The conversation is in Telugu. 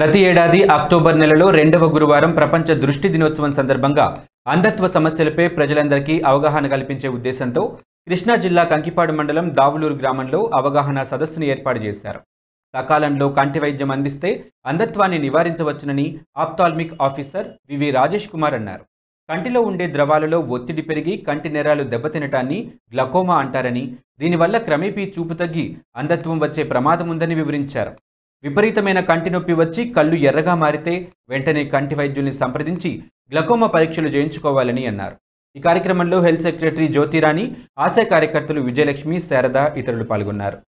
ప్రతి ఏడాది అక్టోబర్ నెలలో రెండవ గురువారం ప్రపంచ దృష్టి దినోత్సవం సందర్భంగా అంధత్వ సమస్యలపై ప్రజలందరికీ అవగాహన కల్పించే ఉద్దేశంతో కృష్ణా జిల్లా కంకిపాడు మండలం దావులూరు గ్రామంలో అవగాహన సదస్సును ఏర్పాటు చేశారు సకాలంలో కంటి వైద్యం అందిస్తే అంధత్వాన్ని నివారించవచ్చునని ఆప్తాల్మిక్ ఆఫీసర్ వివి రాజేష్ కుమార్ అన్నారు కంటిలో ఉండే ద్రవాలలో ఒత్తిడి పెరిగి కంటి నేరాలు దెబ్బతినటాన్ని గ్లకోమా అంటారని దీనివల్ల క్రమేపీ చూపు తగ్గి అంధత్వం వచ్చే ప్రమాదం ఉందని వివరించారు విపరీతమైన కంటి నొప్పి వచ్చి కళ్ళు ఎర్రగా మారితే వెంటనే కంటి వైద్యుల్ని సంప్రదించి గ్లకోమా పరీక్షలు చేయించుకోవాలని అన్నారు ఈ కార్యక్రమంలో హెల్త్ సెక్రటరీ జ్యోతిరాణి ఆశా కార్యకర్తలు విజయలక్ష్మి శారద ఇతరులు పాల్గొన్నారు